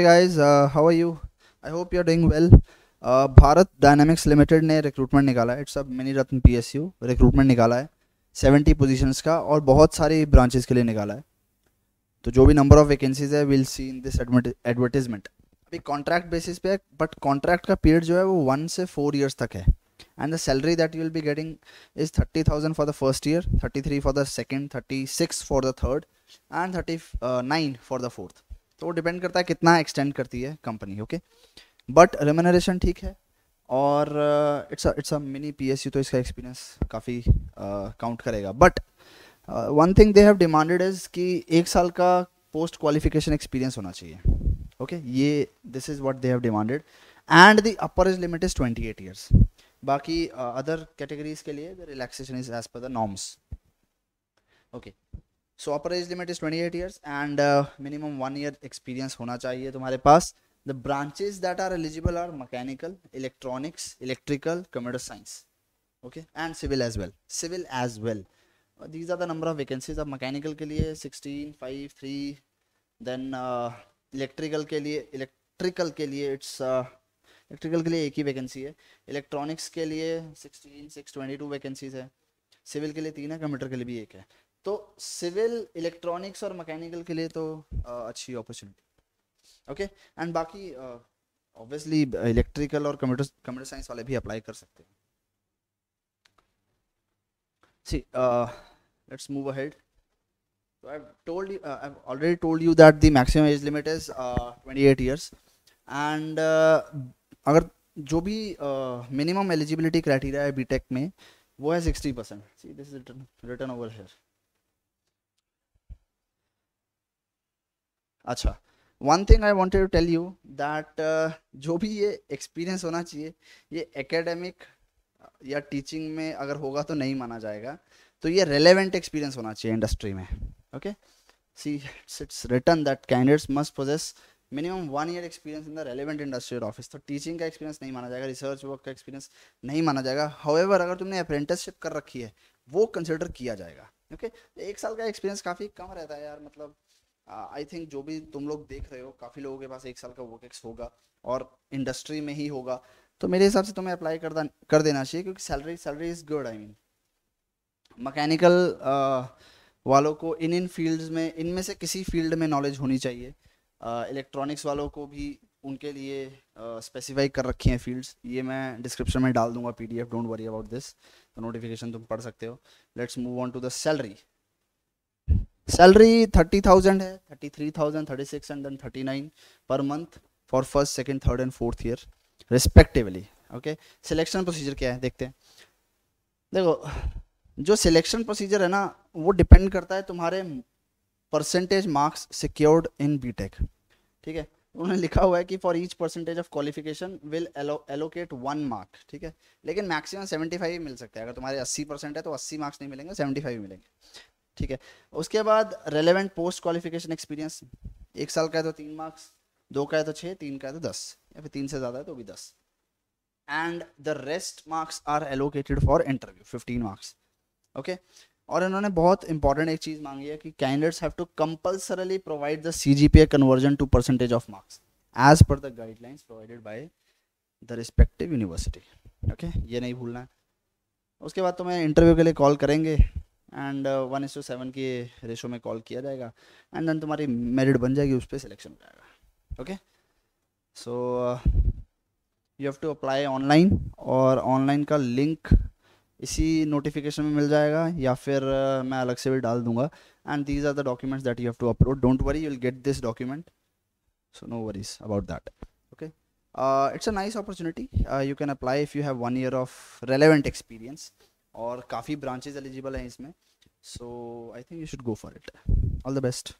Hey guys how are you I hope you are doing well Bharat dynamics limited ने recruitment निकाला है it's a mini Ratna P S U recruitment निकाला है seventy positions का और बहुत सारी ब्रांचेस के लिए निकाला है तो जो भी नंबर ऑफ वैकेंसीज है will see in this advertisement अभी कॉन्ट्रैक्ट बेसिस पे है बट कॉन्ट्रैक्ट का पीरियड जो है वो वन से फोर ईयर्स तक है and the salary that you will be getting is thirty thousand for the first year thirty three for the second thirty six for the third and thirty nine for the fourth तो वो depend करता है कितना extend करती है company okay but remuneration ठीक है और it's it's a mini PSU तो इसका एक्सपीरियंस काफ़ी काउंट करेगा but one thing they have demanded is कि एक साल का पोस्ट क्वालिफिकेशन एक्सपीरियंस होना चाहिए ओके okay? ये this is what they have demanded and the upper is limit is twenty eight years बाकी अदर uh, कैटेगरीज के लिए the relaxation is as per the norms okay okay. So upper age limit is twenty eight years and minimum one year experience होना चाहिए तुम्हारे पास the branches that are eligible are mechanical electronics electrical computer science okay and civil as well civil as well these are the number of vacancies अब mechanical के लिए sixteen five three then electrical के लिए electrical के लिए it's electrical uh, के लिए एक ही वैकेंसी है इलेक्ट्रॉनिक्स के लिए sixteen six twenty two vacancies है सिविल के लिए तीन है कंप्यूटर के लिए भी एक है तो सिविल इलेक्ट्रॉनिक्स और मैकेनिकल के लिए तो अच्छी अपॉर्चुनिटी ओके एंड बाकी ऑब्वियसली इलेक्ट्रिकल और कंप्यूटर कंप्यूटर साइंस वाले भी अप्लाई कर सकते हैं सी लेट्स मूव अहेड तो I i've told you uh, i've already told you that the maximum age limit is 28 years and uh, अगर जो भी मिनिमम एलिजिबिलिटी क्राइटेरिया है बीटेक में वो है 60 percent see this is written over here अच्छा one thing I want to tell you that जो भी ये एक्सपीरियंस होना चाहिए ये एकेडमिक uh, या टीचिंग में अगर होगा तो नहीं माना जाएगा तो ये रेलेवेंट एक्सपीरियंस होना चाहिए इंडस्ट्री में okay see it's written that candidates must possess minimum one year experience in the industry industrial office तो टीचिंग का एक्सपीरियंस नहीं माना जाएगा रिसर्च वर्क का एक्सपीरियंस नहीं माना जाएगा हाउएवर अगर तुमने अप्रेंटिसशिप कर रखी है वो कंसिडर किया जाएगा ओके okay? एक साल का एक्सपीरियंस काफ़ी कम रहता है यार मतलब आई uh, थिंक जो भी तुम लोग देख रहे हो काफ़ी लोगों के पास एक साल का वर्क एक्स होगा और इंडस्ट्री में ही होगा तो मेरे हिसाब से तुम्हें अप्लाई कर कर देना चाहिए क्योंकि salary salary is good I mean mechanical वालों को इन इन फील्ड्स में इनमें से किसी फील्ड में नॉलेज होनी चाहिए इलेक्ट्रॉनिक्स uh, वालों को भी उनके लिए स्पेसिफाई uh, कर रखी हैं फील्ड्स ये मैं डिस्क्रिप्शन में डाल दूंगा PDF don't worry about this तो नोटिफिकेशन तुम पढ़ सकते हो let's move on to the salary salary thirty thousand है thirty three thousand thirty six and thirty nine per month for first second third and fourth year respectively okay selection procedure क्या है देखते हैं देखो जो सिलेक्शन प्रोसीजर है ना वो डिपेंड करता है तुम्हारे percentage marks secured in tech ठीक है उन्होंने लिखा हुआ है कि for each percentage of qualification will allocate one mark ठीक है लेकिन मैक्सिमम ही मिल सकता है अगर तुम्हारे अस्सी परसेंट है तो अस्सी मार्क्स नहीं मिलेंगे सेवेंटी 75 मिलेंगे ठीक है उसके बाद रेलिवेंट पोस्ट क्वालिफिकेशन एक्सपीरियंस एक साल का है तो तीन मार्क्स दो का है तो छः तीन का है तो दस या फिर तीन से ज़्यादा है तो भी दस and the rest marks are allocated for interview fifteen marks okay और इन्होंने बहुत इंपॉर्टेंट एक चीज़ मांगी है कि candidates have to compulsorily provide the C G P A conversion to percentage of marks as per the guidelines provided by the respective university okay ये नहीं भूलना है उसके बाद तो मैं इंटरव्यू के लिए कॉल करेंगे and one is to seven के रेशो में कॉल किया जाएगा एंड देन तुम्हारी मेरिट बन जाएगी उस पर सिलेक्शन हो जाएगा okay so you have to apply online और ऑनलाइन का लिंक इसी नोटिफिकेशन में मिल जाएगा या फिर uh, मैं अलग से भी डाल दूंगा and these are the documents that you have to upload don't worry you will get this document so no worries about that okay it's a nice opportunity you can apply if you have one year of relevant experience और काफ़ी branches eligible हैं इसमें so I think you should go for it all the best